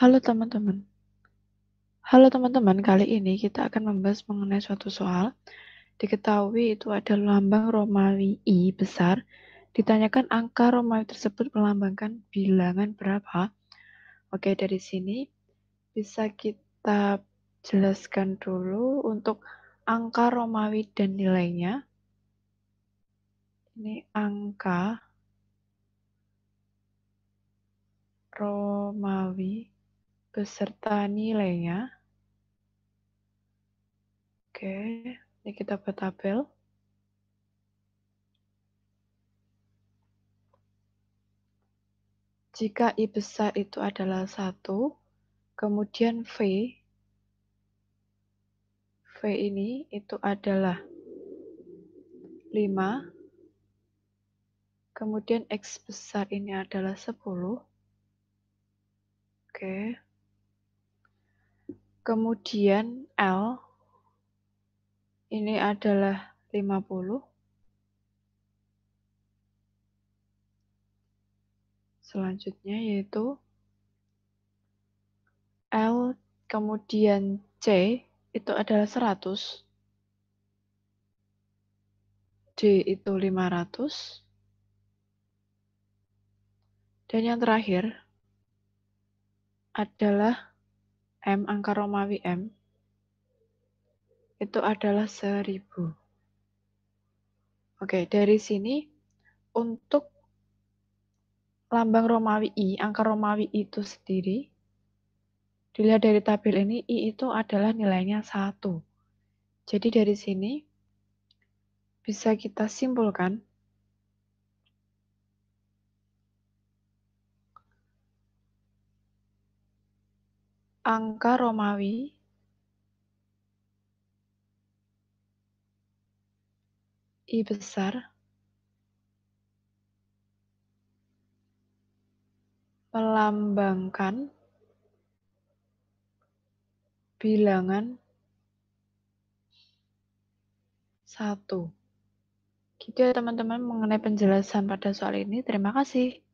Halo teman-teman. Halo teman-teman, kali ini kita akan membahas mengenai suatu soal. Diketahui itu ada lambang Romawi I besar. Ditanyakan angka Romawi tersebut melambangkan bilangan berapa? Oke, dari sini bisa kita jelaskan dulu untuk angka Romawi dan nilainya. Ini angka Romawi beserta nilainya. Oke, ini kita buat tabel. Jika I besar itu adalah satu, kemudian V, V ini itu adalah 5, kemudian X besar ini adalah 10, oke, Kemudian L ini adalah 50. Selanjutnya yaitu L kemudian C itu adalah 100. D itu 500. Dan yang terakhir adalah M angka Romawi M itu adalah 1000. Oke, dari sini untuk lambang Romawi I, angka Romawi itu sendiri, dilihat dari tabel ini, I itu adalah nilainya 1. Jadi dari sini bisa kita simpulkan angka Romawi I besar melambangkan bilangan satu. Gitu ya teman-teman mengenai penjelasan pada soal ini. Terima kasih.